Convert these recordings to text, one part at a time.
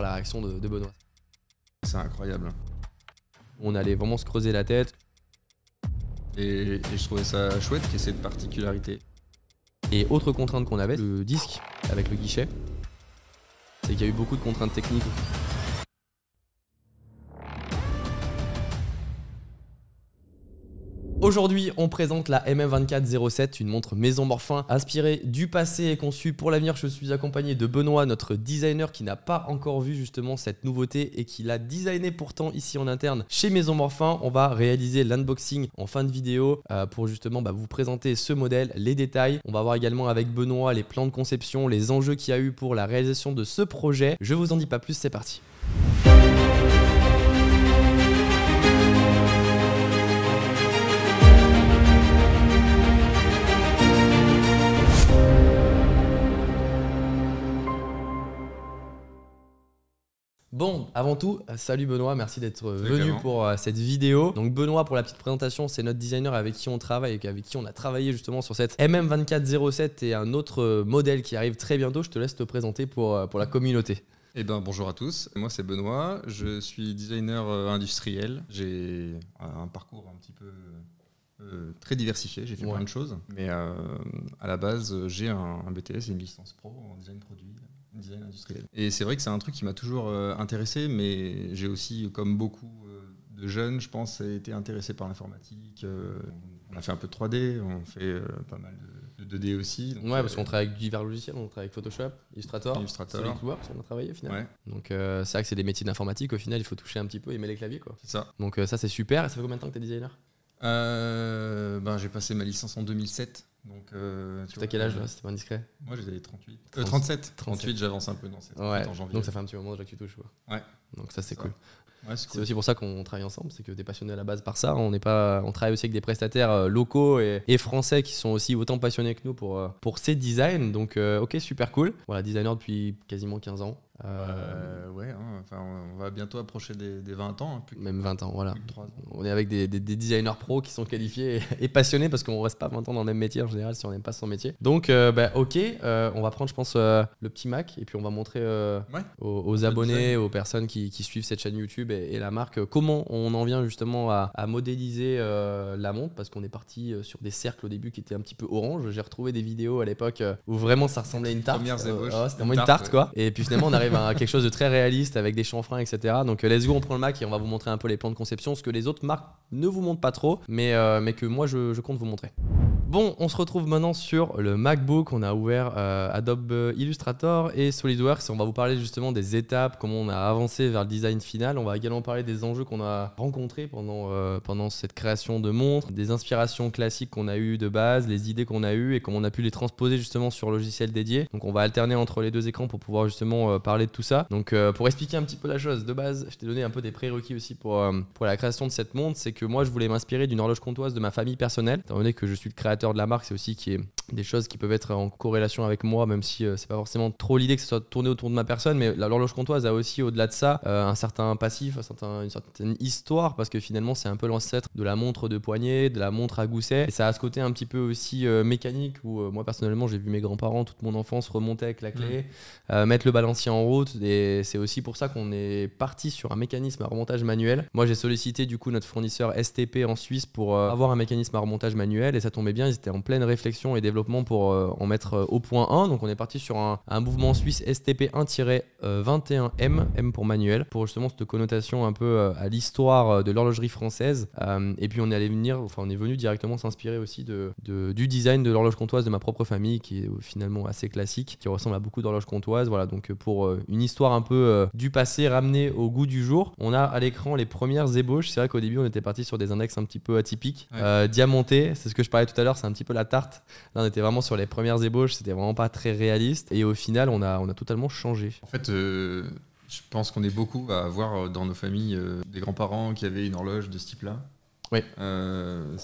la réaction de, de Benoît. C'est incroyable. On allait vraiment se creuser la tête. Et, et je trouvais ça chouette qu'il y ait cette particularité. Et autre contrainte qu'on avait, le disque avec le guichet, c'est qu'il y a eu beaucoup de contraintes techniques Aujourd'hui, on présente la MM2407, une montre maison Morphin inspirée du passé et conçue pour l'avenir. Je suis accompagné de Benoît, notre designer qui n'a pas encore vu justement cette nouveauté et qui l'a designée pourtant ici en interne chez Maison Morphin. On va réaliser l'unboxing en fin de vidéo euh, pour justement bah, vous présenter ce modèle, les détails. On va voir également avec Benoît les plans de conception, les enjeux qu'il y a eu pour la réalisation de ce projet. Je vous en dis pas plus, c'est parti. Bon, avant tout, euh, salut Benoît, merci d'être euh, venu pour euh, cette vidéo. Donc Benoît, pour la petite présentation, c'est notre designer avec qui on travaille et avec qui on a travaillé justement sur cette MM2407 et un autre modèle qui arrive très bientôt. Je te laisse te présenter pour, pour la communauté. Eh ben, bonjour à tous, moi c'est Benoît, je suis designer industriel, j'ai un parcours un petit peu très diversifié, j'ai fait plein de choses, mais à la base j'ai un, BTS et une licence pro en design produit et c'est vrai que c'est un truc qui m'a toujours euh, intéressé, mais j'ai aussi, comme beaucoup euh, de jeunes, je pense, été intéressé par l'informatique. Euh, on a fait un peu de 3D, on fait pas mal de, 2D aussi. ouais, parce qu'on travaille avec divers logiciels, on travaille avec Photoshop, Illustrator, Illustrator. on a travaillé au final. Donc c'est vrai que c'est des métiers d'informatique, au final, il faut toucher un petit peu et mettre les claviers. quoi. C'est ça. Donc ça, c'est super. Et ça fait combien de temps que tu es designer ben, J'ai passé ma licence en 2007. Donc, euh, tu as quel âge euh, là C'était pas indiscret Moi j'avais 38. 37. 38, j'avance un peu dans cette ouais. Donc ça fait un petit moment déjà que tu touches. Quoi. Ouais. Donc ça c'est cool. Ouais, c'est aussi pour ça qu'on travaille ensemble, c'est que des passionnés à la base par ça, on n'est pas, on travaille aussi avec des prestataires euh, locaux et, français qui sont aussi autant passionnés que nous pour euh, pour ces designs. Donc ok super cool. Voilà designer depuis quasiment 15 ans. Euh, ouais, hein, on va bientôt approcher des, 20 ans. Hein, même 20 ans, voilà. On est avec des, designers pros qui sont qualifiés et, passionnés parce qu'on reste pas 20 ans dans le même métier en général si on n'aime pas son métier. Donc, euh, bah, ok, euh, on va prendre, je pense, le petit Mac et puis on va montrer aux, abonnés, aux personnes qui, suivent cette chaîne YouTube et, la marque comment on en vient justement à, modéliser la montre parce qu'on est parti sur des cercles au début qui étaient un petit peu orange. J'ai retrouvé des vidéos à l'époque où vraiment ça ressemblait à une tarte. C'était vraiment une tarte, quoi. Et puis finalement, on quelque chose de très réaliste avec des chanfreins, etc. Donc euh, let's go, on prend le Mac et on va vous montrer un peu les plans de conception, ce que les autres marques ne vous montrent pas trop, mais, euh, que moi je compte vous montrer. Bon, on se retrouve maintenant sur le MacBook. On a ouvert euh, Adobe Illustrator et SolidWorks. On va vous parler justement des étapes, comment on a avancé vers le design final. On va également parler des enjeux qu'on a rencontrés pendant, euh, pendant cette création de montres, des inspirations classiques qu'on a eues de base, les idées qu'on a eues et comment on a pu les transposer justement sur logiciel dédié. Donc on va alterner entre les deux écrans pour pouvoir justement euh, parler de tout ça. Donc pour expliquer un petit peu la chose, de base, je t'ai donné un peu des prérequis aussi pour, pour la création de cette montre. C'est que moi, je voulais m'inspirer d'une horloge comptoise de ma famille personnelle, étant donné que je suis le créateur de la marque, c'est aussi qui est des choses qui peuvent être en corrélation avec moi, même si euh, c'est pas forcément trop l'idée que ça soit tourné autour de ma personne, mais l'horloge comptoise a aussi, au-delà de ça, euh, un certain passif, une certaine histoire, parce que finalement, c'est un peu l'ancêtre de la montre de poignet, de la montre à gousset, et ça a ce côté un petit peu aussi euh, mécanique, où moi, personnellement, j'ai vu mes grands-parents toute mon enfance remonter avec la clé, mmh. mettre le balancier en route, et c'est aussi pour ça qu'on est parti sur un mécanisme à remontage manuel. Moi, j'ai sollicité, du coup, notre fournisseur STP en Suisse pour avoir un mécanisme à remontage manuel, et ça tombait bien, ils étaient en pleine réflexion et des développement pour euh, en mettre euh, au point 1. Donc on est parti sur un, mouvement suisse STP1-21M, M pour manuel, pour justement cette connotation un peu euh, à l'histoire de l'horlogerie française. et puis on est allé venir, enfin on est venu directement s'inspirer aussi de, du design de l'horloge comptoise de ma propre famille, qui est finalement assez classique, qui ressemble à beaucoup d'horloges comptoises. Voilà, donc pour une histoire un peu du passé ramenée au goût du jour, on a à l'écran les premières ébauches. C'est vrai qu'au début on était parti sur des index un petit peu atypiques, diamantés. C'est ce que je parlais tout à l'heure, c'est un petit peu la tarte on était vraiment sur les premières ébauches, c'était vraiment pas très réaliste. Et au final, on a, totalement changé. En fait, euh, je pense qu'on est beaucoup à avoir euh, dans nos familles euh, des grands-parents qui avaient une horloge de ce type-là. Oui.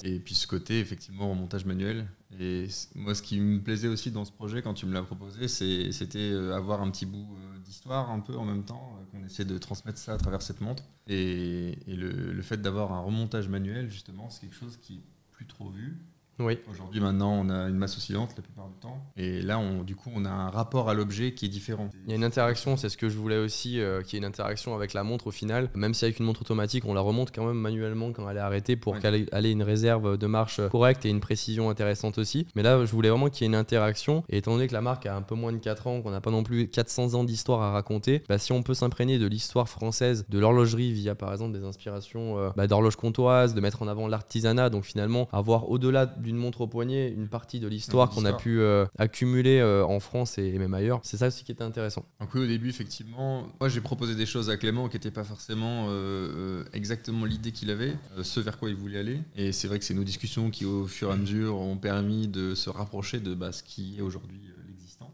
et puis ce côté, effectivement, montage manuel. Et moi, ce qui me plaisait aussi dans ce projet, quand tu me l'as proposé, c'était avoir un petit bout d'histoire un peu en même temps, qu'on essaie de transmettre ça à travers cette montre. Et, le, fait d'avoir un remontage manuel, justement, c'est quelque chose qui est plus trop vu. Oui. Aujourd'hui, maintenant, on a une masse oscillante la plupart du temps. Et là, on, du coup, on a un rapport à l'objet qui est différent. Il y a une interaction, c'est ce que je voulais aussi, euh, qu'il y ait une interaction avec la montre au final. Même si avec une montre automatique, on la remonte quand même manuellement quand elle est arrêtée pour qu'elle ait une réserve de marche euh, correcte et une précision intéressante aussi. Mais là, je voulais vraiment qu'il y ait une interaction. Et étant donné que la marque a un peu moins de 4 ans, qu'on n'a pas non plus 400 ans d'histoire à raconter, bah, si on peut s'imprégner de l'histoire française, de l'horlogerie via par exemple des inspirations euh, bah, d'horloges bah, d'horloge comtoise, de mettre en avant l'artisanat, donc finalement avoir au-delà une montre au poignet une partie de l'histoire qu'on a pu euh, accumuler euh, en France et, même ailleurs. C'est ça aussi qui était intéressant. Donc oui, au début, effectivement, moi j'ai proposé des choses à Clément qui n'étaient pas forcément euh, exactement l'idée qu'il avait, ce vers quoi il voulait aller. Et c'est vrai que c'est nos discussions qui, au fur et à mesure, ont permis de se rapprocher de bah, ce qui est aujourd'hui l'existant.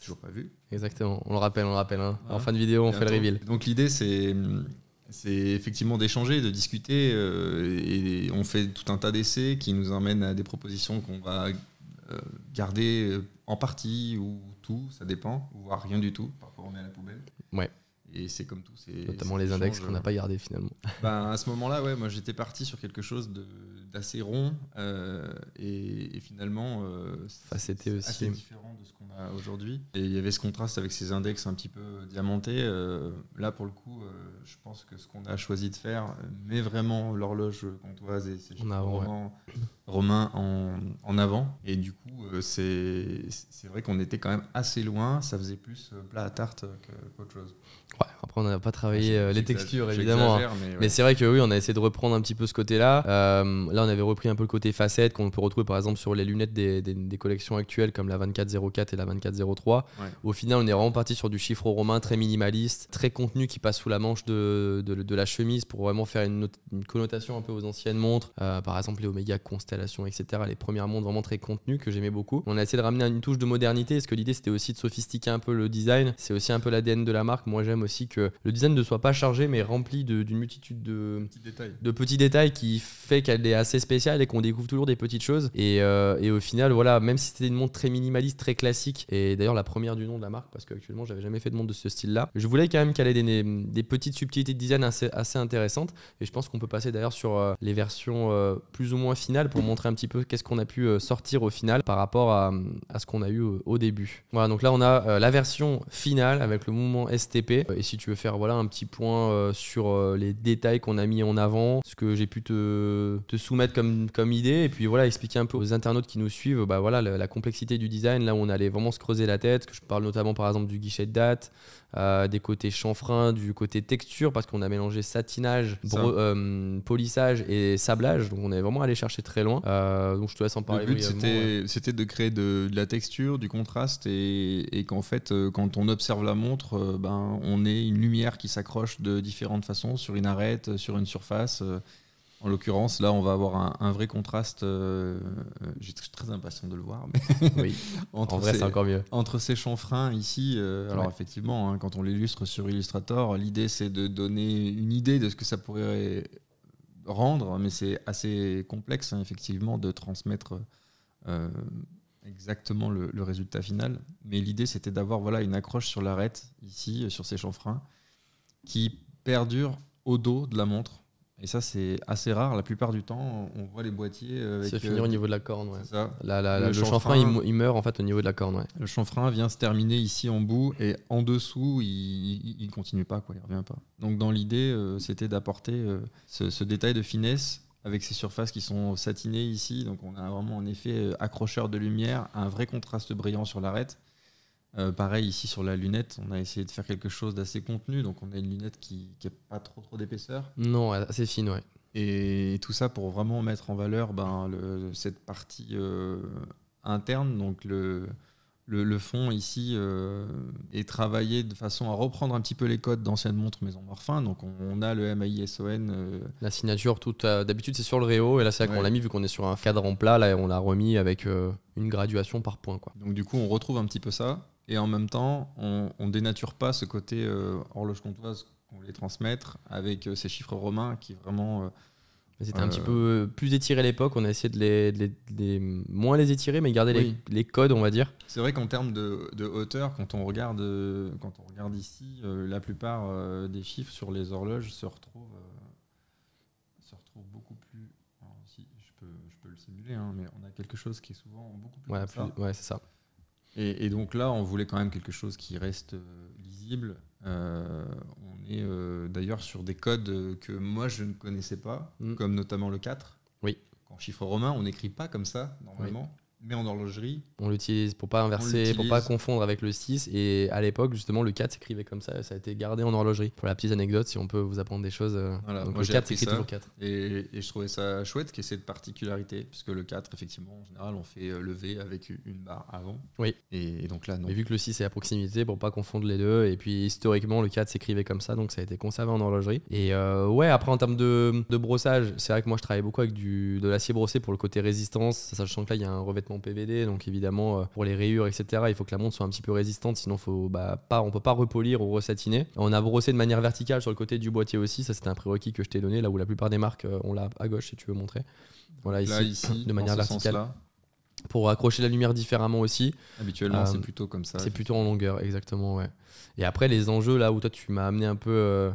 Toujours pas vu. Exactement. On le rappelle, on le rappelle. Hein. En fin de vidéo, on fait le reveal. Donc l'idée, c'est hum, c'est effectivement d'échanger, de discuter. Euh, et on fait tout un tas d'essais qui nous emmènent à des propositions qu'on va euh, garder euh, en partie ou tout, ça dépend, voire rien du tout. Parfois on est à la poubelle. Ouais. Et c'est comme tout. Notamment les index qu'on n'a pas gardés finalement. Ben, à ce moment-là, ouais, moi j'étais parti sur quelque chose de assez rond euh, et, finalement euh, c'était aussi assez différent de ce qu'on a aujourd'hui. Et il y avait ce contraste avec ces index un petit peu euh, diamantés. Euh, là pour le coup, je pense que ce qu'on a choisi de faire, met vraiment l'horloge comtoise et c'est vraiment romain en, en, avant. Et du coup, c'est vrai qu'on était quand même assez loin. Ça faisait plus plat à tarte qu'autre chose. après on n'a pas travaillé ah, les textures évidemment. Hein. Mais, c'est vrai que oui, on a essayé de reprendre un petit peu ce côté-là. là on avait repris un peu le côté facette qu'on peut retrouver par exemple sur les lunettes des, collections actuelles comme la 2404 et la 2403. Au final, on est vraiment parti sur du chiffre romain très minimaliste, très contenu qui passe sous la manche de, la chemise pour vraiment faire une, connotation un peu aux anciennes montres. Euh, par exemple, les Omega Constellation, etc. Les premières montres vraiment très contenues que j'aimais beaucoup. On a essayé de ramener une touche de modernité parce que l'idée c'était aussi de sophistiquer un peu le design. C'est aussi un peu l'ADN de la marque. Moi, j'aime aussi que le design ne soit pas chargé mais rempli d'une multitude de, de petits détails qui fait qu'elle est assez spécial et qu'on découvre toujours des petites choses. Euh, et, au final, voilà, même si c'était une montre très minimaliste, très classique, et d'ailleurs la première du nom de la marque, parce qu'actuellement j'avais jamais fait de montre de ce style-là, je voulais quand même qu'elle ait des, petites subtilités de design assez, assez intéressantes. Et je pense qu'on peut passer d'ailleurs sur euh, les versions euh, plus ou moins finales pour montrer un petit peu qu'est-ce qu'on a pu sortir au final par rapport à, ce qu'on a eu au, début. Voilà, donc là on a la version finale avec le mouvement STP. Et si tu veux faire voilà, un petit point sur les détails qu'on a mis en avant, ce que j'ai pu te, te soumettre mettre comme, comme idée et puis voilà, expliquer un peu aux internautes qui nous suivent bah, voilà, la, complexité du design, là où on allait vraiment se creuser la tête, que je parle notamment par exemple du guichet de date, euh, des côtés chanfrein, du côté texture, parce qu'on a mélangé satinage, euh, polissage et sablage, donc on est vraiment allé chercher très loin. Euh, donc je te laisse en parler. Le but c'était de créer de, la texture, du contraste et, et qu'en fait, euh, quand on observe la montre, ben, on est une lumière qui s'accroche de différentes façons sur une arête, sur une surface. En l'occurrence, là, on va avoir un, vrai contraste. Euh, euh, j'ai très impatient de le voir. oui. en vrai, c'est encore mieux. Entre ces chanfreins ici, euh, alors effectivement, hein, quand on l'illustre sur Illustrator, l'idée c'est de donner une idée de ce que ça pourrait rendre, mais c'est assez complexe, hein, effectivement, de transmettre exactement le, résultat final. Mais l'idée c'était d'avoir voilà, une accroche sur l'arête ici, sur ces chanfreins, qui perdure au dos de la montre et ça, c'est assez rare. La plupart du temps, on voit les boîtiers. Euh, avec, se finir au euh, niveau de la corne. Ça. le, chanfrein, il, meurt en fait au niveau de la corne. Le chanfrein vient se terminer ici en bout et en dessous, il, ne continue pas, quoi, il revient pas. Donc dans l'idée, euh, c'était d'apporter ce, ce, détail de finesse avec ces surfaces qui sont satinées ici. Donc on a vraiment un effet accrocheur de lumière, un vrai contraste brillant sur l'arête. Euh, pareil, ici sur la lunette, on a essayé de faire quelque chose d'assez contenu, donc on a une lunette qui n'a pas trop, trop d'épaisseur. Non, assez fine, ouais. Et, tout ça pour vraiment mettre en valeur ben, cette partie euh, interne, donc le, fond ici euh, est travaillé de façon à reprendre un petit peu les codes d'anciennes montres Maison en morphin. Donc on, a le MAISON La signature, toute d'habitude c'est sur le réo et là c'est qu'on l'a mis vu qu'on est sur un cadre en plat, là on l'a remis avec une graduation par point. Quoi. Donc du coup on retrouve un petit peu ça et en même temps, on, on dénature pas ce côté euh, horloge comptoise qu'on voulait transmettre avec euh, ces chiffres romains qui vraiment. Euh, c'était un petit peu plus étiré à l'époque, on a essayé de les, moins les étirer, mais garder les, codes, on va dire. C'est vrai qu'en termes de, hauteur, quand on regarde, quand on regarde ici, la plupart des chiffres sur les horloges se retrouvent, se beaucoup plus. je, peux, le simuler, hein, mais on a quelque chose qui est souvent beaucoup plus. Ouais, c'est ça. Et, donc là, on voulait quand même quelque chose qui reste euh, lisible. Euh, on est euh, d'ailleurs sur des codes que moi je ne connaissais pas, mm. comme notamment le 4. Oui. En chiffre romain, on n'écrit pas comme ça, normalement mais en horlogerie. On l'utilise pour pas inverser, pour pas confondre avec le 6. Et à l'époque, justement, le 4 s'écrivait comme ça, ça a été gardé en horlogerie. Pour la petite anecdote, si on peut vous apprendre des choses. Euh, le 4 s'écrit toujours 4. Et, je trouvais ça chouette qu'il y ait cette particularité, puisque le 4, effectivement, en général, on fait euh, lever avec une barre avant. Oui. Et, donc là, non. Mais vu que le 6 est à proximité, pour pas confondre les deux, et puis historiquement, le 4 s'écrivait comme ça, donc ça a été conservé en horlogerie. Et euh, ouais, après, en termes de, de brossage, c'est vrai que moi, je travaille beaucoup avec du, de l'acier brossé pour le côté résistance, sachant que là, il y a un revêtement PVD, donc évidemment euh, pour les rayures, etc., il faut que la montre soit un petit peu résistante, sinon faut, bah, pas, on peut pas repolir ou resatiner. On a brossé de manière verticale sur le côté du boîtier aussi, ça c'était un prérequis que je t'ai donné, là où la plupart des marques, euh, on l'a à gauche si tu veux montrer. Voilà, ici, de manière verticale pour accrocher la lumière différemment aussi. Habituellement, c'est euh, plutôt comme ça. C'est plutôt en longueur, exactement, ouais. Et après, les enjeux là où toi tu m'as amené un peu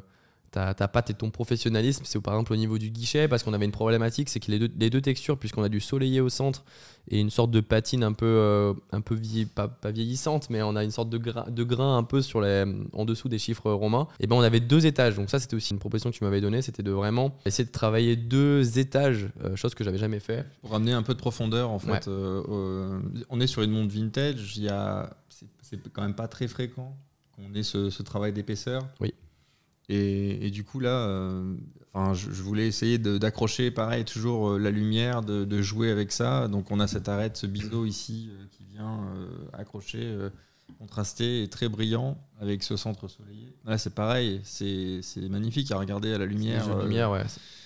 ta, ta, patte et ton professionnalisme. C'est par exemple au niveau du guichet, parce qu'on avait une problématique, c'est que les deux, deux textures, puisqu'on a du soleillé au centre et une sorte de patine un peu, euh, un peu pas, vieillissante, mais on a une sorte de, de grain un peu sur les, en dessous des chiffres romains, et ben on avait deux étages. Donc ça, c'était aussi une proposition que tu m'avais donnée, c'était de vraiment essayer de travailler deux étages, euh, chose que j'avais jamais fait. Pour ramener un peu de profondeur, en fait. Euh, on est sur une montre vintage, il a... c'est quand même pas très fréquent qu'on ait ce travail d'épaisseur. Oui. Et, du coup, là, euh, enfin, je, voulais essayer d'accrocher, pareil, toujours euh, la lumière, de, jouer avec ça. Donc, on a cette arête, ce biseau ici euh, qui vient accrocher contrasté et très brillant avec ce centre soleil là c'est pareil, c'est magnifique à regarder à la lumière. Euh, lumière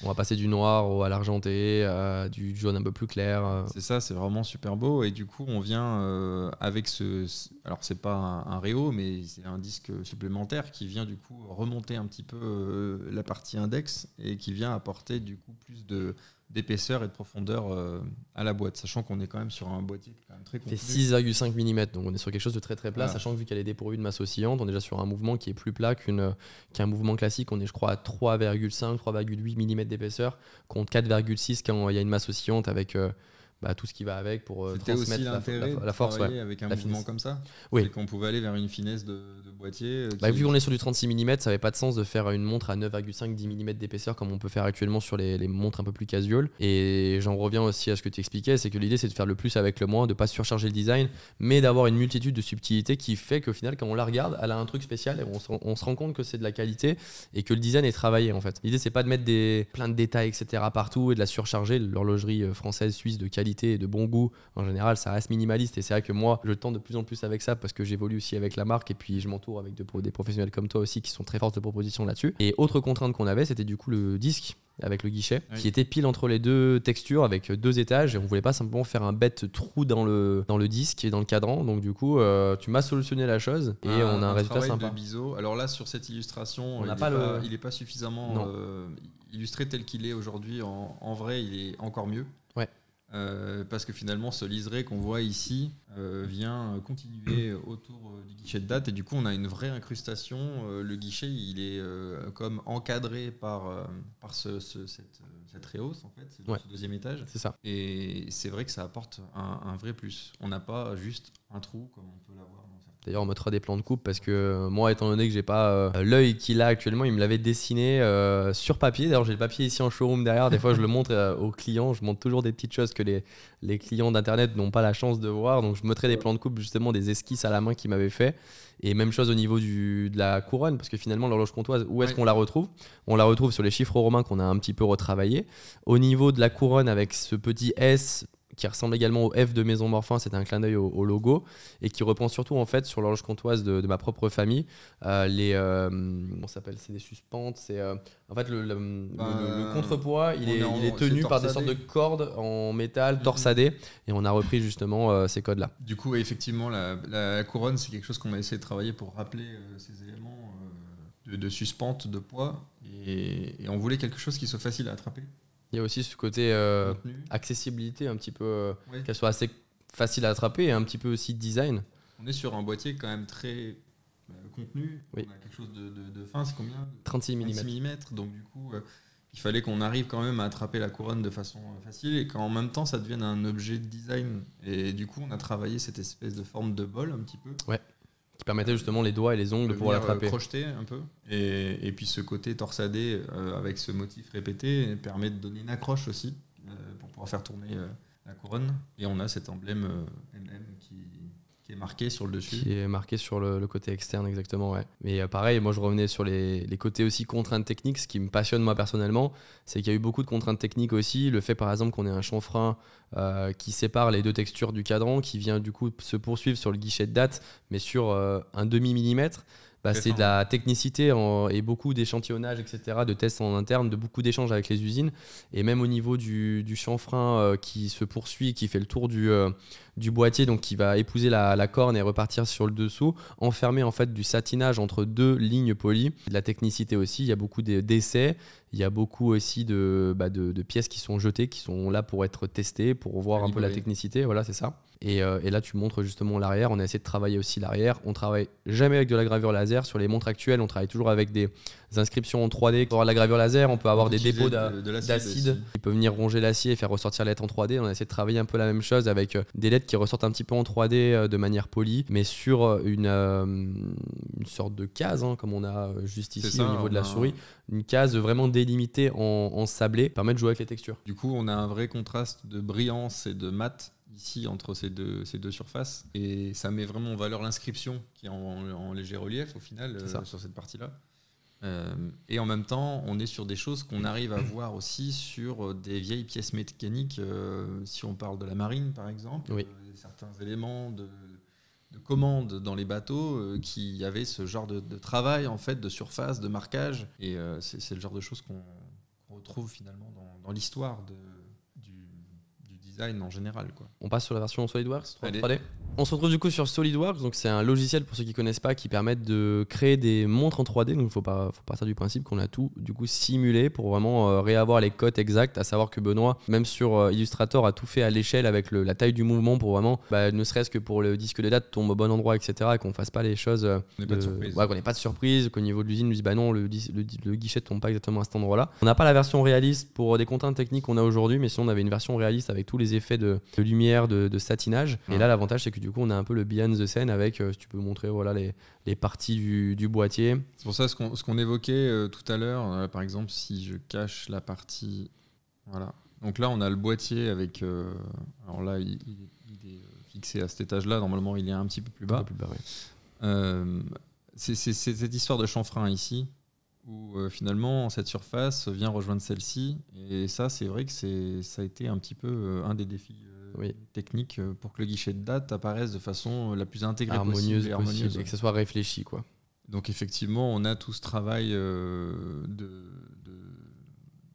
On va passer du noir à l'argenté, du jaune un peu plus clair. Euh. C'est ça, c'est vraiment super beau. Et du coup, on vient euh, avec ce. Alors, c'est pas un, un réo, mais c'est un disque supplémentaire qui vient du coup remonter un petit peu la partie index et qui vient apporter du coup plus de d'épaisseur et de profondeur euh, à la boîte, sachant qu'on est quand même sur un boîtier quand même très C'est 6,5 mm, donc on est sur quelque chose de très très plat, sachant que vu qu'elle est dépourvue de masse oscillante, on est déjà sur un mouvement qui est plus plat euh, qu'un mouvement classique, on est je crois à 3,5, 3,8 mm d'épaisseur, contre 4,6 quand il y a une masse oscillante avec... Euh, bah, tout ce qui va avec pour euh, transmettre la, force. avec un la mouvement comme ça Oui. qu'on pouvait aller vers une finesse de, boîtier. Euh, bah, vu qu'on est sur du 36 mm, ça n'avait pas de sens de faire une montre à 9,5-10 mm d'épaisseur comme on peut faire actuellement sur les, montres un peu plus casual. Et j'en reviens aussi à ce que tu expliquais c'est que l'idée c'est de faire le plus avec le moins, de ne pas surcharger le design, mais d'avoir une multitude de subtilités qui fait qu'au final, quand on la regarde, elle a un truc spécial et on se, rend compte que c'est de la qualité et que le design est travaillé en fait. L'idée c'est pas de mettre des, plein de détails, etc. partout et de la surcharger. L'horlogerie euh, française, suisse de qualité et de bon goût, en général, ça reste minimaliste. Et c'est vrai que moi, je tends de plus en plus avec ça parce que j'évolue aussi avec la marque et puis je m'entoure avec des professionnels comme toi aussi qui sont très forts de proposition là-dessus. Et autre contrainte qu'on avait, c'était du coup le disque avec le guichet, qui était pile entre les deux textures avec deux étages. Et on voulait pas simplement faire un bête trou dans le, dans le disque et dans le cadran. Donc du coup, euh, tu m'as solutionné la chose et ah, on a un, résultat sympa. Alors là, sur cette illustration, il n'est pas, pas, suffisamment euh, illustré tel qu'il est aujourd'hui. en, vrai, il est encore mieux. Euh, parce que finalement, ce liseré qu'on voit ici euh, vient continuer autour euh, du guichet de date, et du coup, on a une vraie incrustation. le guichet, il est comme encadré par, par ce, cette, cette, réhausse, en fait, deuxième étage. C'est ça. Et c'est vrai que ça apporte un vrai plus. On n'a pas juste un trou comme on peut l'avoir D'ailleurs, on mettra des plans de coupe parce que euh, moi, étant donné que j'ai pas euh, l'œil qu'il a actuellement, il me l'avait dessiné euh, sur papier. D'ailleurs, j'ai le papier ici en showroom derrière. Des fois, je le montre aux clients. Je montre toujours des petites choses que les, les clients d'internet n'ont pas la chance de voir. Donc, je mettrai des plans de coupe, justement, des esquisses à la main qu'il m'avait fait. Et même chose au niveau du, de la couronne, parce que finalement, l'horloge comptoise, où est-ce qu'on la retrouve On la retrouve sur les chiffres romains qu'on a un petit peu retravaillé. Au niveau de la couronne, avec ce petit S qui ressemble également au F de Maison Morphin, c'est un clin d'œil au, logo, et qui reprend surtout en fait sur l'horloge comtoise de, ma propre famille. Euh, les, euh, on s'appelle, c'est des suspentes, c'est euh, en fait le, le, bah, contrepoids, il est, tenu par des sortes de cordes en métal mhm. torsadées, et on a repris justement ces codes-là. Du coup, effectivement, la, couronne, c'est quelque chose qu'on a essayé de travailler pour rappeler ces éléments de, de suspente, de poids, et on voulait quelque chose qui soit facile à attraper. Il y a aussi ce côté euh, accessibilité, un petit peu, euh, qu'elle soit assez facile à attraper et un petit peu aussi design. On est sur un boîtier quand même très bah, contenu. On a quelque chose de, fin, c'est combien 36 mm. 36 mm. Donc du coup, euh, il fallait qu'on arrive quand même à attraper la couronne de façon facile et qu'en même temps ça devienne un objet de design. Et du coup, on a travaillé cette espèce de forme de bol un petit peu. Ouais qui permettait justement les doigts et les ongles de pour euh, l'attraper. projeter un peu. Et, puis ce côté torsadé euh, avec ce motif répété permet de donner une accroche aussi euh, pour pouvoir faire tourner la couronne. Et on a cet emblème MM qui marqué sur le dessus. Qui est marqué sur le, côté externe, exactement, ouais. Mais euh, pareil, moi je revenais sur les, côtés aussi contraintes techniques. Ce qui me passionne moi personnellement, c'est qu'il y a eu beaucoup de contraintes techniques aussi. Le fait par exemple qu'on ait un chanfrein euh, qui sépare les deux textures du cadran, qui vient du coup se poursuivre sur le guichet de date, mais sur euh, un demi-millimètre. Bah, c'est de la technicité et beaucoup d'échantillonnage, etc., de tests en interne, de beaucoup d'échanges avec les usines. Et même au niveau du, chanfrein qui se poursuit, qui fait le tour du, du boîtier, donc qui va épouser la, corne et repartir sur le dessous, enfermé en fait du satinage entre deux lignes polies, de la technicité aussi, il y a beaucoup d'essais, il y a beaucoup aussi bah, de, pièces qui sont jetées, qui sont là pour être testées, pour voir un peu la technicité, voilà c'est ça. Euh, et, là tu montres justement l'arrière, on a essayé de travailler aussi l'arrière, on travaille jamais avec de la gravure laser, sur les montres actuelles on travaille toujours avec des, inscriptions en 3D, on peut avoir la gravure laser, on peut avoir des dépôts d'acide qui peut venir ronger l'acier et faire ressortir la lettre en 3D. On a essayé de travailler un peu la même chose avec euh, des lettres qui ressortent un petit peu en 3D euh, de manière polie, mais sur euh, une, sorte de case, hein, comme on a juste ici au niveau de la souris, une case vraiment délimitée en, sablé, permet de jouer avec les textures. Du coup, on a un vrai contraste de brillance et de mat ici entre ces deux, surfaces. Et ça met vraiment en valeur l'inscription qui est en, léger relief au final sur cette partie-là. Euh, et en même temps, on est sur des choses qu'on arrive à voir aussi sur euh, des vieilles pièces mécaniques, euh, si on parle de la marine par exemple, certains éléments de, commande dans les bateaux qui avaient ce genre de, travail en fait de surface, de marquage. Et c'est le genre de choses qu'on retrouve finalement dans, dans l'histoire de, en général. Quoi. On passe sur la version SolidWorks 3, d On se retrouve du coup sur SolidWorks, donc c'est un logiciel pour ceux qui connaissent pas qui permet de créer des montres en 3D. Donc il faut, pas, partir du principe qu'on a tout du coup simulé pour vraiment euh, réavoir les cotes exactes. À savoir que Benoît, même sur euh, Illustrator, a tout fait à l'échelle avec la taille du mouvement pour vraiment, bah, ne serait-ce que pour le disque de date tombe au bon endroit, etc. Et qu'on fasse pas les choses. Euh, qu'on n'ait pas de surprise, qu'au niveau de l'usine, on disent bah non, le, le, le guichet tombe pas exactement à cet endroit-là. On n'a pas la version réaliste pour des contraintes techniques qu'on a aujourd'hui, mais si on avait une version réaliste avec tous les effets de, lumière, de, satinage. Et là, l'avantage, c'est que du coup, on a un peu le behind the scene avec, euh, si tu peux montrer voilà, les, les parties du, boîtier. C'est pour ça ce qu'on évoquait euh, tout à l'heure, euh, par exemple, si je cache la partie. Voilà. Donc là, on a le boîtier avec. alors là, il, est fixé à cet étage-là. Normalement, il est un petit peu plus bas. plus bas c'est cette histoire de chanfrein ici où euh, finalement cette surface vient rejoindre celle-ci. Et ça, c'est vrai que c'est, ça a été un petit peu euh, un des défis euh, techniques pour que le guichet de date apparaisse de façon la plus intégrée harmonieuse possible, et, que ce soit réfléchi. quoi. Donc effectivement, on a tout ce travail de,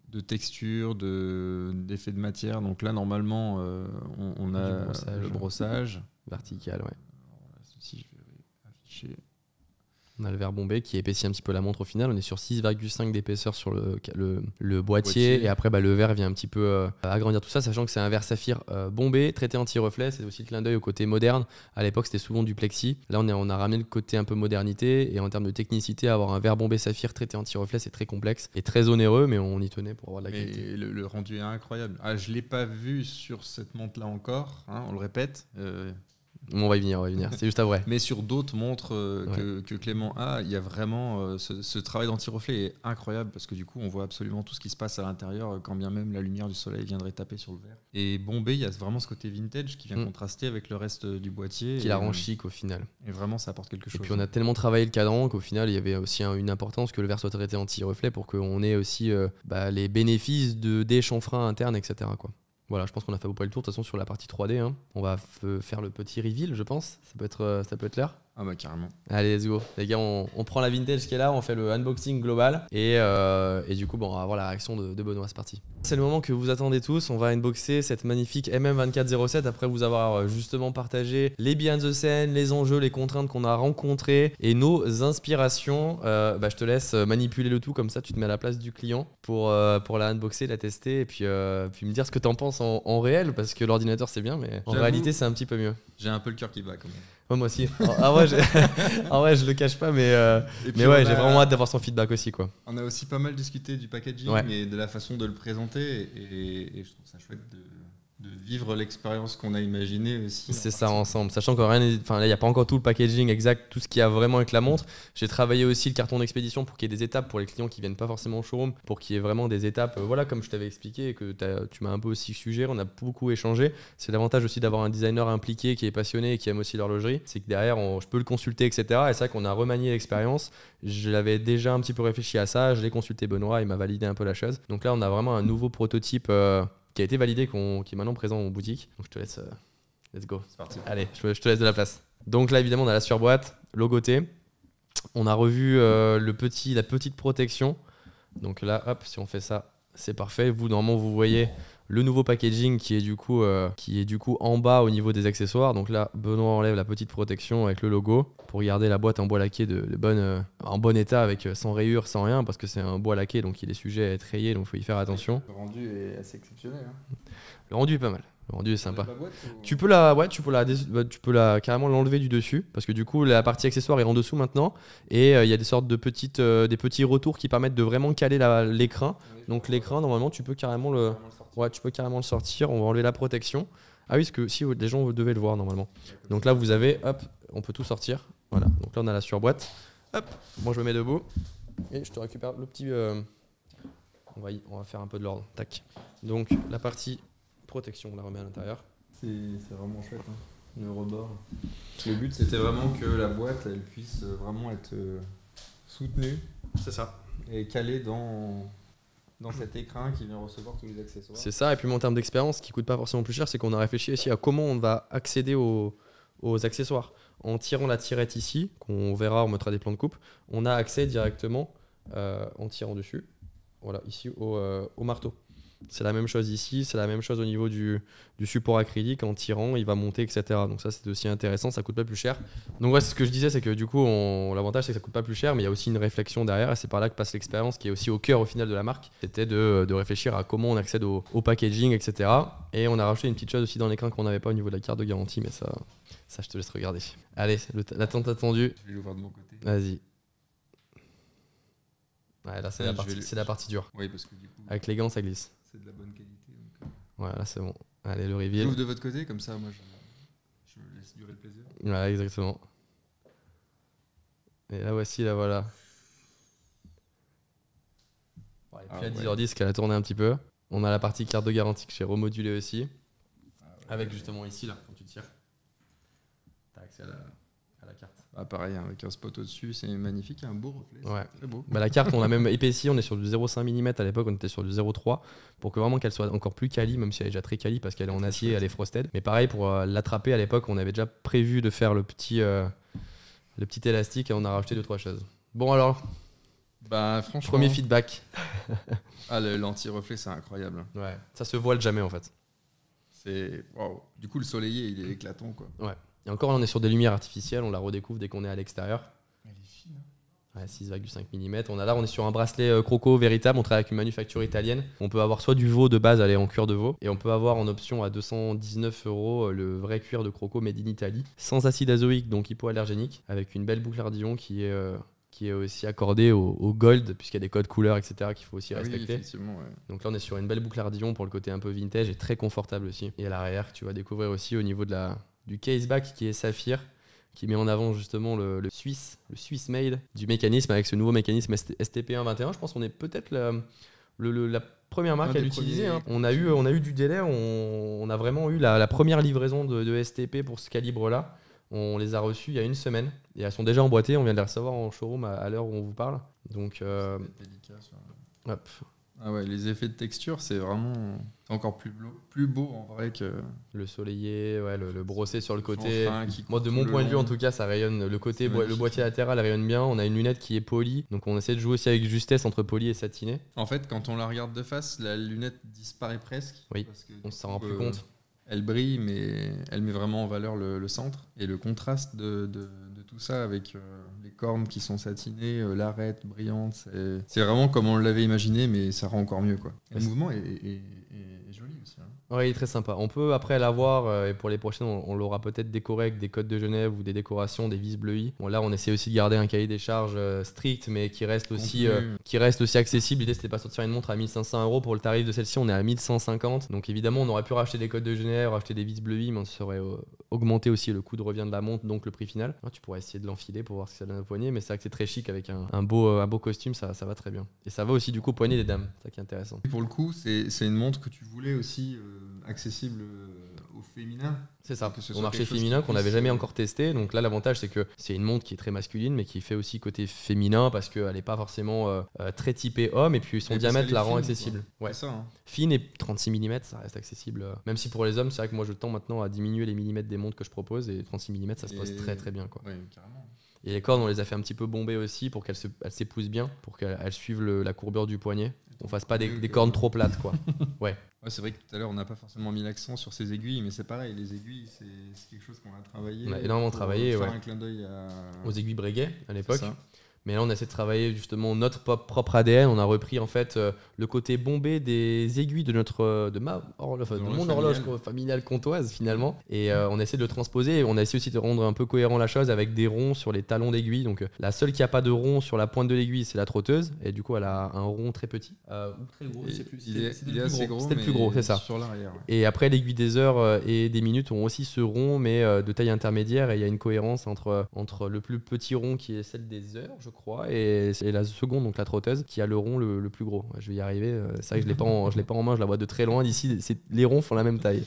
de, texture, de, d'effet de matière. Donc là, normalement, on, a le hein. brossage. Vertical, ouais. je vais afficher. On a le verre bombé qui épaissit un petit peu la montre au final. On est sur 6,5 d'épaisseur sur le, boîtier. Et après, bah, le verre vient un petit peu euh, agrandir tout ça, sachant que c'est un verre saphir euh, bombé, traité anti-reflet. C'est aussi le clin d'œil au côté moderne. À l'époque, c'était souvent du plexi. Là, on, a ramené le côté un peu modernité. Et en termes de technicité, avoir un verre bombé saphir traité anti-reflet, c'est très complexe et très onéreux, mais on y tenait pour avoir de la qualité. Et le, rendu est incroyable. Ah, je ne l'ai pas vu sur cette montre-là encore, hein, on le répète. Euh, on va y venir, on va y venir. C'est juste à vrai. Mais sur d'autres montres euh, que, Clément a, il y a vraiment euh, ce, travail d'anti-reflet est incroyable parce que du coup, on voit absolument tout ce qui se passe à l'intérieur, euh, quand bien même la lumière du soleil viendrait taper sur le verre. Et Bombay, il y a vraiment ce côté vintage qui vient mm. contraster avec le reste du boîtier. Qui la rend chic au final. Et vraiment, ça apporte quelque chose. Et puis on a hein. tellement travaillé le cadran qu'au final, il y avait aussi une importance que le verre soit traité anti-reflet pour qu'on ait aussi bah, les bénéfices de, des chanfreins internes, etc. Voilà, je pense qu'on a fait à peu le tour de toute façon sur la partie 3D. Hein. On va faire le petit reveal, je pense. Ça peut être, euh, ça peut être ah bah carrément. Allez, let's go. Les gars, on, on prend la vintage qui est là, on fait le unboxing global. Et, euh, et du coup, bon, on va avoir la réaction de, Benoît, c'est parti. C'est le moment que vous attendez tous, on va unboxer cette magnifique MM2407 après vous avoir euh, justement partagé les behind the scène, les enjeux, les contraintes qu'on a rencontrées et nos inspirations. Euh, bah, je te laisse manipuler le tout, comme ça tu te mets à la place du client pour, pour la unboxer, la tester et puis, puis me dire ce que t'en penses en, en réel, parce que l'ordinateur c'est bien, mais en réalité c'est un petit peu mieux. J'ai un peu le cœur qui bat quand même moi aussi. ah, ouais, ah ouais, je le cache pas, mais, euh, mais ouais, j'ai vraiment hâte d'avoir son feedback aussi. Quoi. On a aussi pas mal discuté du packaging et de la façon de le présenter, et je trouve ça chouette de de vivre l'expérience qu'on a imaginée aussi. C'est ça ensemble, sachant qu'il rien, enfin il n'y a pas encore tout le packaging exact, tout ce qu'il y a vraiment avec la montre. Mm. J'ai travaillé aussi le carton d'expédition pour qu'il y ait des étapes pour les clients qui viennent pas forcément au showroom, pour qu'il y ait vraiment des étapes. Euh, voilà, comme je t'avais expliqué que tu m'as un peu aussi suggéré, on a beaucoup échangé. C'est l'avantage aussi d'avoir un designer impliqué qui est passionné et qui aime aussi l'horlogerie, c'est que derrière on, je peux le consulter, etc. Et c'est ça qu'on a remanié l'expérience. Je l'avais déjà un petit peu réfléchi à ça, je l'ai consulté Benoît, il m'a validé un peu la chose. Donc là on a vraiment un nouveau prototype. Euh, qui a été validé, qui est maintenant présent en boutique. Donc je te laisse. Euh, let's go. Allez, je, te laisse de la place. Donc là, évidemment, on a la surboîte, logoté. On a revu euh, le petit, la petite protection. Donc là, hop, si on fait ça, c'est parfait. Vous, normalement, vous voyez le nouveau packaging qui est du coup euh, qui est du coup en bas au niveau des accessoires. Donc là, Benoît enlève la petite protection avec le logo pour garder la boîte en bois laqué de, bonne, euh, en bon état avec euh, sans rayures, sans rien parce que c'est un bois laqué donc il est sujet à être rayé donc il faut y faire attention. Le rendu est assez exceptionnel. Hein. Le rendu est pas mal. Le rendu est sympa. Tu peux la, ouais, tu peux la, bah, tu peux la carrément l'enlever du dessus parce que du coup la partie accessoire est en dessous maintenant et euh, il y a des sortes de petites, euh, des petits retours qui permettent de vraiment caler l'écran. Donc l'écran normalement tu peux carrément le, ouais, tu peux carrément le sortir. On va enlever la protection. Ah oui, parce que si les gens devaient le voir normalement. Donc là vous avez, hop, on peut tout sortir. Voilà. Donc là on a la surboîte. Hop, moi je me mets debout et je te récupère le petit. Euh, on va, on va faire un peu de l'ordre. Tac. Donc la partie protection, on la remet à l'intérieur. C'est vraiment chouette, hein. le rebord. Le but, c'était vraiment que la boîte, elle puisse euh, vraiment être euh, soutenue. C'est ça. Et calée dans, dans cet écrin qui vient recevoir tous les accessoires. C'est ça, et puis en termes d'expérience, ce qui coûte pas forcément plus cher, c'est qu'on a réfléchi aussi à comment on va accéder aux, accessoires. En tirant la tirette ici, qu'on verra, on mettra des plans de coupe, on a accès directement euh, en tirant dessus, voilà, ici au marteau. C'est la même chose ici, c'est la même chose au niveau du, du, support acrylique. En tirant, il va monter, etc. Donc ça, c'est aussi intéressant, ça coûte pas plus cher. Donc ouais, ce que je disais, c'est que du coup, l'avantage, c'est que ça coûte pas plus cher, mais il y a aussi une réflexion derrière. Et c'est par là que passe l'expérience, qui est aussi au cœur au final de la marque. C'était de, de, réfléchir à comment on accède au, au, packaging, etc. Et on a rajouté une petite chose aussi dans l'écran qu'on n'avait pas au niveau de la carte de garantie, mais ça, ça je te laisse regarder. Allez, l'attente attendue. Je vais l'ouvrir de mon côté. Vas-y. Ouais, là, c'est ah, la, partie, la partie dure. Oui, parce que du coup. Avec les gants, ça glisse c'est de la bonne qualité. Donc, euh. Voilà, c'est bon. Allez, le reveal. J'ouvre de votre côté, comme ça, moi, je, laisse durer le plaisir. ouais exactement. Et là, voici, la voilà. et puis ah à 10h10, qu'elle a tourné un petit peu. On a la partie carte de garantie que j'ai remodulée aussi. Ah avec justement ici, là, quand tu tires. T'as accès à la ah, pareil, hein, avec un spot au-dessus, c'est magnifique, un beau reflet. Ouais. Très bah, la carte, on l'a même épaissi, on est sur du 0,5 mm à l'époque, on était sur du 0,3 pour que vraiment qu'elle soit encore plus quali, même si elle est déjà très quali parce qu'elle est en acier, elle est frosted. Mais pareil, pour euh, l'attraper à l'époque, on avait déjà prévu de faire le petit, euh, le petit élastique et on a rajouté deux trois choses. Bon, alors bah, Premier feedback. ah, l'anti-reflet, c'est incroyable. Ouais, ça se voile jamais en fait. C'est. Du coup, le soleil, il est éclatant quoi. Ouais. Et encore, on est sur des lumières artificielles, on la redécouvre dès qu'on est à l'extérieur. Elle est fine. Hein. Ouais, 6,5 mm. On a là, on est sur un bracelet euh, croco véritable. On travaille avec une manufacture italienne. On peut avoir soit du veau de base, aller en cuir de veau, et on peut avoir en option à 219 euros euh, le vrai cuir de croco made in Italy, sans acide azoïque, donc hypoallergénique, avec une belle boucle ardillon qui est euh, qui est aussi accordée au, gold, puisqu'il y a des codes couleurs, etc., qu'il faut aussi ah respecter. Oui, Donc là, on est sur une belle boucle Ardillon pour le côté un peu vintage et très confortable aussi. Et à l'arrière, tu vas découvrir aussi au niveau de la, du caseback qui est Saphir, qui met en avant justement le, Suisse, le Swiss made du mécanisme avec ce nouveau mécanisme STP121. Je pense qu'on est peut-être la, première marque à l'utiliser. Hein. On, a eu, on a eu du délai, on, a vraiment eu la, première livraison de, STP pour ce calibre-là. On les a reçus il y a une semaine et elles sont déjà emboîtées. On vient de les recevoir en showroom à, l'heure où on vous parle. Donc, euh, Hop. Ah ouais, les effets de texture, c'est vraiment encore plus beau, plus beau en vrai que. Le soleillé, ouais, le, brossé sur le côté. Moi, de mon point de vue, en tout cas, ça rayonne. Le côté, le boîtier latéral rayonne bien. On a une lunette qui est polie. Donc, on essaie de jouer aussi avec justesse entre poli et satiné. En fait, quand on la regarde de face, la lunette disparaît presque. Oui, parce que, on s'en rend plus euh, compte. Elle brille, mais elle met vraiment en valeur le, centre. Et le contraste de, de, tout ça avec. Euh, cornes qui sont satinées, euh, l'arête brillante. C'est vraiment comme on l'avait imaginé, mais ça rend encore mieux. Quoi. le mouvement est Ouais, il est très sympa. On peut après l'avoir, euh, et pour les prochaines, on, l'aura peut-être décoré avec des codes de Genève ou des décorations, des vis bleuies. Bon, là, on essaie aussi de garder un cahier des charges euh, strict, mais qui reste aussi, euh, qui reste aussi accessible. L'idée, c'était pas sortir une montre à 1500 euros. Pour le tarif de celle-ci, on est à 1150. Donc évidemment, on aurait pu racheter des codes de Genève, racheter des vis bleuies, mais on serait augmenté aussi le coût de revient de la montre, donc le prix final. Ah, tu pourrais essayer de l'enfiler pour voir si ça donne au poignet, mais c'est vrai que c'est très chic avec un, beau, un beau costume, ça, ça va très bien. Et ça va aussi du coup au poignet des dames, ça qui est intéressant. Et pour le coup, c'est une montre que tu voulais aussi accessible euh, au féminin. C'est ça, au marché féminin qu'on n'avait jamais euh, encore testé. Donc là, l'avantage, c'est que c'est une montre qui est très masculine, mais qui fait aussi côté féminin parce qu'elle n'est pas forcément euh, très typée homme, et puis son diamètre la rend accessible. Ouais. Ça, hein. Fine et 36 mm, ça reste accessible. Même si pour les hommes, c'est vrai que moi, je tends maintenant à diminuer les millimètres des montres que je propose, et 36 mm, ça se passe très très bien. Quoi. carrément. Et les cornes, on les a fait un petit peu bomber aussi pour qu'elles s'épousent bien, pour qu'elles suivent la courbure du poignet. On fasse pas des, cornes trop plates, quoi. Ouais. c'est vrai que tout à l'heure, on n'a pas forcément mis l'accent sur ces aiguilles, mais c'est pareil, les aiguilles, c'est quelque chose qu'on a travaillé. On a énormément travaillé, ouais. un clin d'œil aux aiguilles Breguet à l'époque. Mais là, on essaie de travailler justement notre propre ADN. On a repris en fait euh, le côté bombé des aiguilles de notre euh, de ma horloge, mon horloge familiale comtoise finalement. Et euh, on essaie de le transposer. on a essayé aussi de rendre un peu cohérent la chose avec des ronds sur les talons d'aiguille. Donc la seule qui a pas de rond sur la pointe de l'aiguille, c'est la trotteuse. Et du coup, elle a un rond très petit. ou très gros. C'était le plus gros, c'est ça. Et après, l'aiguille des heures et des minutes ont aussi ce rond, mais de taille intermédiaire. Et il y a une cohérence entre entre le plus petit rond qui est celle des heures, je crois, et c'est la seconde, donc la trotteuse, qui a le rond le, plus gros. Je vais y arriver. Euh, c'est vrai que je l'ai pas, je l'ai pas en main, je la vois de très loin d'ici. Les ronds font la même taille.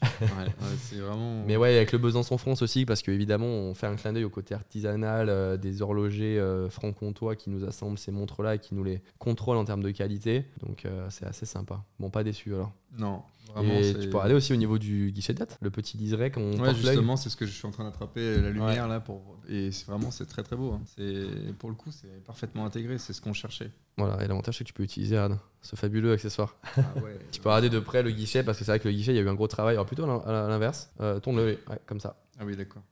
Mais ouais, avec le Besançon France aussi, parce qu'évidemment, on fait un clin d'œil au côté artisanal euh, des horlogers euh, franc-comtois qui nous assemblent ces montres-là et qui nous les contrôlent en termes de qualité. Donc euh, c'est assez sympa. Bon, pas déçu alors. Non. et tu peux aller aussi au niveau du guichet date, le petit liseré qu'on ouais, justement, c'est ce que je suis en train d'attraper euh, la lumière là pour et c'est vraiment c'est très très beau. Hein. C'est pour le coup c'est parfaitement intégré, c'est ce qu'on cherchait. Voilà et l'avantage c'est que tu peux utiliser ce fabuleux accessoire. Ah tu peux regarder de près le guichet parce que c'est vrai que le guichet il y a eu un gros travail. Alors plutôt à l'inverse, euh, tourne le comme ça. Ah oui d'accord.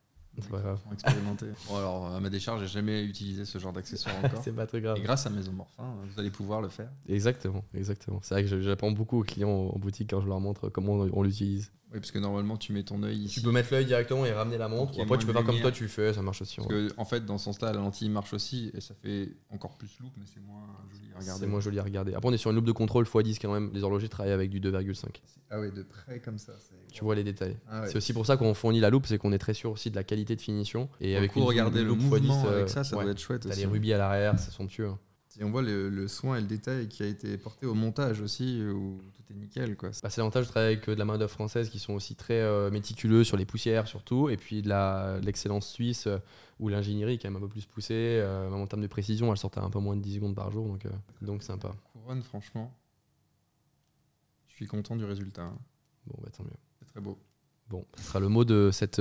C'est pas grave. Expérimenté. alors, à ma décharge, j'ai jamais utilisé ce genre d'accessoire encore. c'est pas très grave. Et grâce à Maison Morphin, vous allez pouvoir le faire. Exactement, exactement. C'est vrai que j'apprends beaucoup aux clients en boutique quand je leur montre comment on l'utilise. Oui, parce que normalement, tu mets ton œil ici. Tu peux mettre l'œil directement et ramener la montre. après, tu peux faire comme toi, tu fais, ça marche aussi. Parce que, en fait, dans son sens la lentille marche aussi et ça fait encore plus loupe, mais c'est moins joli à regarder. Après, on est sur une loupe de contrôle x10 quand même. Les horlogers travaillent avec du 2,5. Ah oui, de près comme ça. Tu vois les détails. Ah c'est aussi pour ça qu'on fournit la loupe, c'est qu'on est très sûr aussi de la qualité de finition. Et avec coup, une regarder le mouvement avec euh, ça, ça être chouette as les rubis à l'arrière, c'est somptueux. Hein on voit le, soin et le détail qui a été porté au montage aussi, où tout est nickel. Quoi. Bah, c'est l'avantage de travailler avec euh, de la main-d'œuvre française qui sont aussi très euh, méticuleux sur les poussières, surtout, et puis de, la, l'excellence suisse euh, où l'ingénierie est même un peu plus poussée. en termes de précision, elle sort à un peu moins de 10 secondes par jour, donc, donc sympa. Couronne, franchement, je suis content du résultat. Hein. Bon, bah, tant mieux. C'est très beau. Bon, ce sera le mot de cette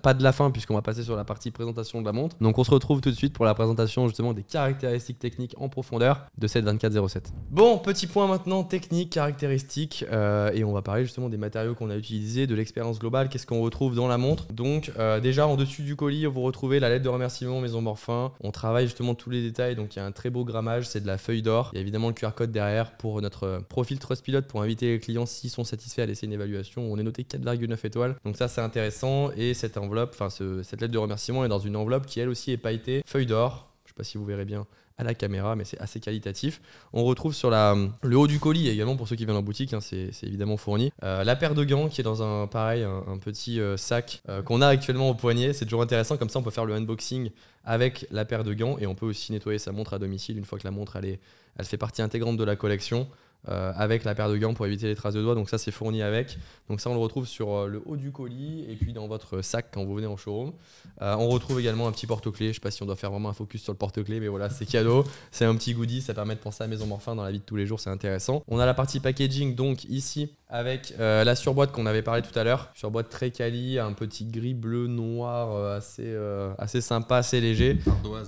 pas, de la fin puisqu'on va passer sur la partie présentation de la montre. Donc on se retrouve tout de suite pour la présentation justement des caractéristiques techniques en profondeur de cette 2407. Bon, petit point maintenant technique, caractéristiques euh, et on va parler justement des matériaux qu'on a utilisés, de l'expérience globale, qu'est-ce qu'on retrouve dans la montre. Donc euh, déjà en dessus du colis, vous retrouvez la lettre de remerciement Maison Morphin. On travaille justement tous les détails, donc il y a un très beau grammage, c'est de la feuille d'or. Il y a évidemment le QR code derrière pour notre euh, profil Trustpilot pour inviter les clients s'ils sont satisfaits à laisser une évaluation. On est noté 4,9 étoiles, donc ça c'est intéressant et cette cette enveloppe, enfin cette lettre de remerciement est dans une enveloppe qui elle aussi est pailletée, feuille d'or. Je ne sais pas si vous verrez bien à la caméra, mais c'est assez qualitatif. On retrouve sur la, le haut du colis également pour ceux qui viennent en boutique, hein, c'est évidemment fourni. Euh, la paire de gants qui est dans un pareil, un, petit euh, sac euh, qu'on a actuellement au poignet, c'est toujours intéressant, comme ça on peut faire le unboxing avec la paire de gants et on peut aussi nettoyer sa montre à domicile une fois que la montre elle, elle fait partie intégrante de la collection. Euh, avec la paire de gants pour éviter les traces de doigts. Donc ça, c'est fourni avec. Donc ça, on le retrouve sur euh, le haut du colis et puis dans votre sac quand vous venez en showroom. Euh, on retrouve également un petit porte-clés. Je sais pas si on doit faire vraiment un focus sur le porte-clés, mais voilà, c'est cadeau. C'est un petit goodie. Ça permet de penser à Maison Morphin dans la vie de tous les jours. C'est intéressant. On a la partie packaging donc ici avec euh, la surboîte qu'on avait parlé tout à l'heure. Surboîte très quali, un petit gris bleu noir euh, assez, euh, assez sympa, assez léger,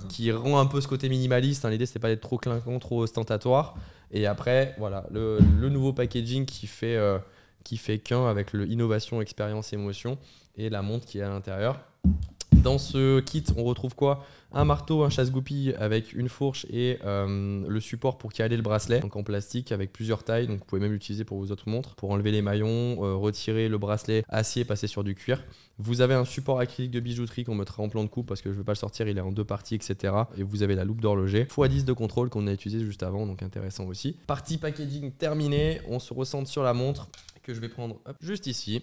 qui rend un peu ce côté minimaliste. Hein. L'idée c'est pas d'être trop clinquant, trop ostentatoire. Et après, voilà, le, nouveau packaging qui fait, qui fait qu'un avec le innovation, expérience, émotion et la montre qui est à l'intérieur. Dans ce kit, on retrouve quoi Un marteau, un chasse-goupille avec une fourche et euh, le support pour caler le bracelet, donc en plastique avec plusieurs tailles. Donc vous pouvez même l'utiliser pour vos autres montres, pour enlever les maillons, euh, retirer le bracelet acier, passer sur du cuir. Vous avez un support acrylique de bijouterie qu'on mettra en plan de coupe parce que je ne veux pas le sortir, il est en deux parties, etc. Et vous avez la loupe d'horloger, x10 de contrôle qu'on a utilisé juste avant, donc intéressant aussi. Partie packaging terminée, on se ressente sur la montre que je vais prendre juste ici.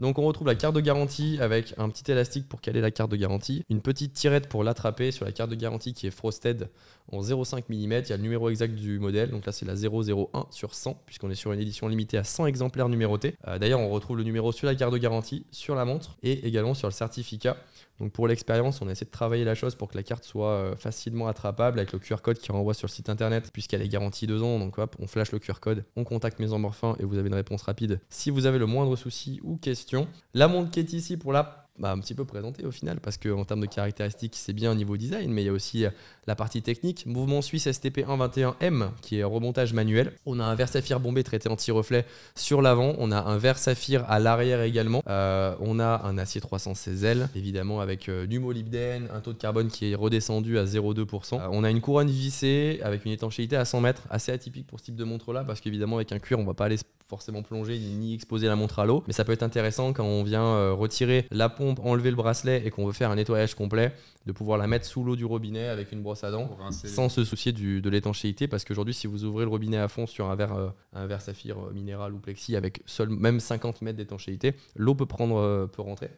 Donc on retrouve la carte de garantie avec un petit élastique pour caler la carte de garantie, une petite tirette pour l'attraper sur la carte de garantie qui est frosted en 0,5 mm. Il y a le numéro exact du modèle, donc là c'est la 001 sur 100 puisqu'on est sur une édition limitée à 100 exemplaires numérotés. Euh, d'ailleurs on retrouve le numéro sur la carte de garantie, sur la montre et également sur le certificat donc pour l'expérience, on essaie de travailler la chose pour que la carte soit euh, facilement attrapable avec le QR code qui renvoie sur le site internet, puisqu'elle est garantie deux ans. Donc hop, on flash le QR code, on contacte Morphin et vous avez une réponse rapide. Si vous avez le moindre souci ou question, la montre qui est ici pour la bah, un petit peu présenté au final, parce qu'en termes de caractéristiques, c'est bien au niveau design, mais il y a aussi euh, la partie technique. Mouvement suisse STP121M, qui est remontage manuel. On a un verre saphir bombé traité anti-reflet sur l'avant. On a un verre saphir à l'arrière également. Euh, on a un acier 316L, évidemment, avec euh, du molybdène, un taux de carbone qui est redescendu à 0,2%. on a une couronne vissée avec une étanchéité à 100 mètres, assez atypique pour ce type de montre-là, parce qu'évidemment, avec un cuir, on va pas aller forcément plonger ni exposer la montre à l'eau. Mais ça peut être intéressant quand on vient euh, retirer la pompe, enlever le bracelet et qu'on veut faire un nettoyage complet, de pouvoir la mettre sous l'eau du robinet avec une brosse à dents sans se soucier de l'étanchéité. Parce qu'aujourd'hui, si vous ouvrez le robinet à fond sur un verre, euh, un verre saphir euh, minéral ou plexi avec seul, même 50 mètres d'étanchéité, l'eau peut, prendre, peut rentrer.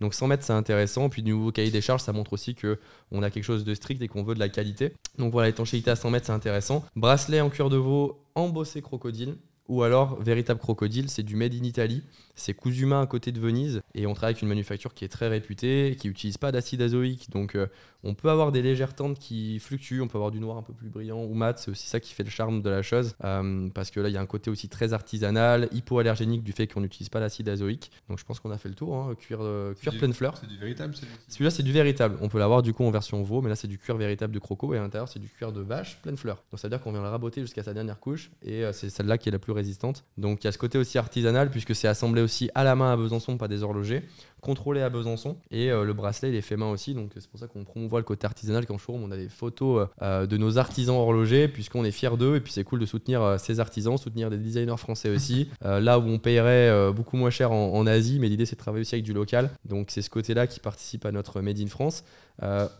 Donc 100 mètres, c'est intéressant. Puis du nouveau cahier des charges, ça montre aussi que on a quelque chose de strict et qu'on veut de la qualité. Donc voilà, étanchéité à 100 mètres, c'est intéressant. Bracelet en cuir de veau embossé crocodile ou alors véritable crocodile, c'est du made in Italy. C'est Kuzuma à côté de Venise et on travaille avec une manufacture qui est très réputée, qui n'utilise pas d'acide azoïque. Donc euh, on peut avoir des légères tentes qui fluctuent, on peut avoir du noir un peu plus brillant ou mat. C'est aussi ça qui fait le charme de la chose euh, parce que là il y a un côté aussi très artisanal, hypoallergénique du fait qu'on n'utilise pas l'acide azoïque. Donc je pense qu'on a fait le tour. Hein, cuir, euh, cuir pleine fleur. C'est du véritable celui-là celui c'est du véritable. On peut l'avoir du coup en version veau, mais là c'est du cuir véritable de croco et à l'intérieur c'est du cuir de vache pleine fleur. Donc ça veut dire qu'on vient le raboter jusqu'à sa dernière couche et c'est celle-là qui est la plus résistante. Donc il y a ce côté aussi artisanal puisque c'est assemblé aussi à la main à Besançon, pas des horlogers, contrôlés à Besançon. Et euh, le bracelet, il est fait main aussi. Donc euh, c'est pour ça qu'on promouvoit le côté artisanal. Quand showroom, on a des photos euh, de nos artisans horlogers, puisqu'on est fiers d'eux. Et puis c'est cool de soutenir ces artisans, soutenir des designers français aussi. là où on paierait beaucoup moins cher en, en Asie, mais l'idée c'est de travailler aussi avec du local. Donc c'est ce côté-là qui participe à notre Made in France.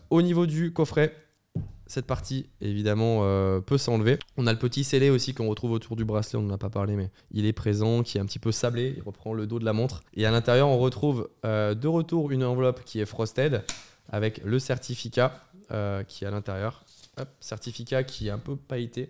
au niveau du coffret, cette partie, évidemment, euh, peut s'enlever. On a le petit scellé aussi qu'on retrouve autour du bracelet, on n'en a pas parlé, mais il est présent, qui est un petit peu sablé, il reprend le dos de la montre. Et à l'intérieur, on retrouve euh, de retour une enveloppe qui est frosted, avec le certificat euh, qui est à l'intérieur. certificat qui est un peu pailleté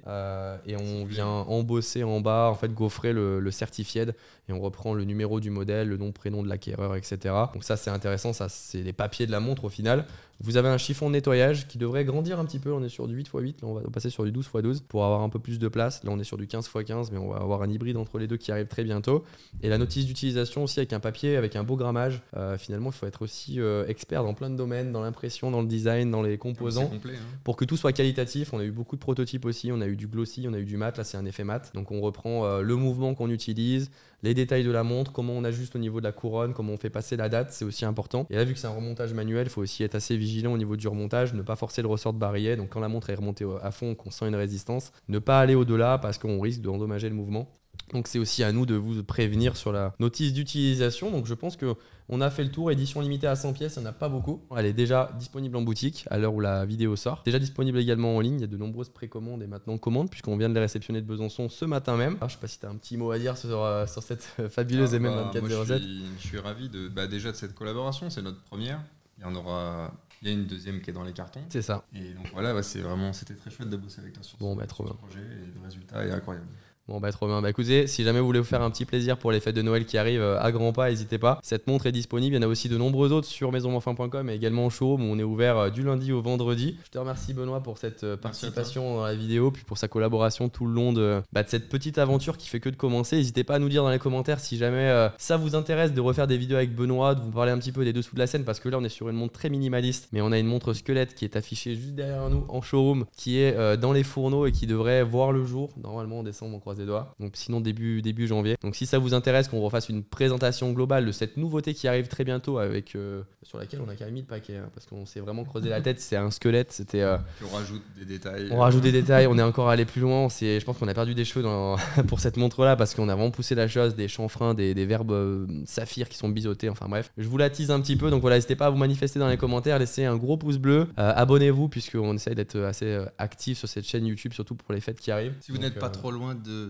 et on vient embosser en bas, en fait gaufrer le, le certified et on reprend le numéro du modèle, le nom, prénom de l'acquéreur, etc. Donc ça c'est intéressant, ça c'est les papiers de la montre au final. Vous avez un chiffon de nettoyage qui devrait grandir un petit peu. On est sur du 8 x 8, là on va passer sur du 12 x 12 pour avoir un peu plus de place. Là on est sur du 15 x 15, mais on va avoir un hybride entre les deux qui arrive très bientôt. Et la notice d'utilisation aussi avec un papier, avec un beau grammage. Euh, finalement, il faut être aussi euh, expert dans plein de domaines, dans l'impression, dans le design, dans les composants, hein. pour que tout soit qualitatif. On a eu beaucoup de prototypes aussi. On a eu du glossy, on a eu du mat. Là c'est un effet mat. Donc on reprend euh, le mouvement qu'on utilise, les détails de la montre, comment on ajuste au niveau de la couronne, comment on fait passer la date, c'est aussi important. Et là, vu que c'est un remontage manuel, il faut aussi être assez vigilant au niveau du remontage, ne pas forcer le ressort de barillet. Donc quand la montre est remontée à fond, qu'on sent une résistance, ne pas aller au-delà parce qu'on risque d'endommager le mouvement. Donc c'est aussi à nous de vous prévenir sur la notice d'utilisation. Donc je pense que on a fait le tour, édition limitée à 100 pièces, il n'y en a pas beaucoup. Elle est déjà disponible en boutique à l'heure où la vidéo sort. Déjà disponible également en ligne, il y a de nombreuses précommandes et maintenant commandes puisqu'on vient de les réceptionner de Besançon ce matin même. Ah, je ne sais pas si tu as un petit mot à dire sur, euh, cette fabuleuse ah, MM2407. Bah, je, suis, ravi de, bah, déjà de cette collaboration, c'est notre première. Il y en aura a une deuxième qui est dans les cartons. C'est ça. Et donc voilà, c'est vraiment, c'était très chouette de bosser avec toi sur bon, bah, projet. le résultat est incroyable. Bon bah trop bien, bah écoutez, si jamais vous voulez vous faire un petit plaisir pour les fêtes de Noël qui arrivent euh, à grands pas, n'hésitez pas. Cette montre est disponible, il y en a aussi de nombreux autres sur maisonenfin.com et également en showroom on est ouvert euh, du lundi au vendredi. Je te remercie Benoît pour cette euh, participation dans la vidéo, puis pour sa collaboration tout le long bah, de, cette petite aventure qui fait que de commencer. N'hésitez pas à nous dire dans les commentaires si jamais ça vous intéresse de refaire des vidéos avec Benoît, de vous parler un petit peu des dessous de la scène, parce que là on est sur une montre très minimaliste, mais on a une montre squelette qui est affichée juste derrière nous en showroom, qui est dans les fourneaux et qui devrait voir le jour, normalement en décembre des doigts. Donc sinon début, début janvier. Donc si ça vous intéresse qu'on refasse une présentation globale de cette nouveauté qui arrive très bientôt avec euh, sur laquelle on a quand même mis le paquet hein, parce qu'on s'est vraiment creusé la tête. C'est un squelette. C'était. on euh, rajoute des détails. On rajoute des détails. On est encore allé plus loin. C'est, je pense qu'on a perdu des cheveux dans, pour cette montre là parce qu'on a vraiment poussé la chose, des chanfreins, des, verbes euh, saphirs qui sont biseautés. Enfin bref, je vous la tease un petit peu. Donc voilà, n'hésitez pas à vous manifester dans les commentaires, laissez un gros pouce bleu, abonnez-vous puisqu'on essaye d'être assez actif sur cette chaîne YouTube, surtout pour les fêtes qui arrivent. Si vous n'êtes pas trop loin de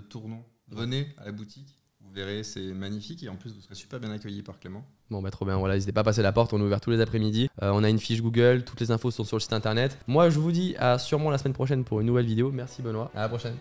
Venez à la boutique. Vous verrez, c'est magnifique et en plus vous serez super bien accueilli par Clément. Bon bah trop bien, voilà, n'hésitez pas à passer la porte, on est ouvert tous les après-midi, euh, on a une fiche Google, toutes les infos sont sur le site internet. Moi je vous dis à sûrement la semaine prochaine pour une nouvelle vidéo, merci Benoît, à la prochaine.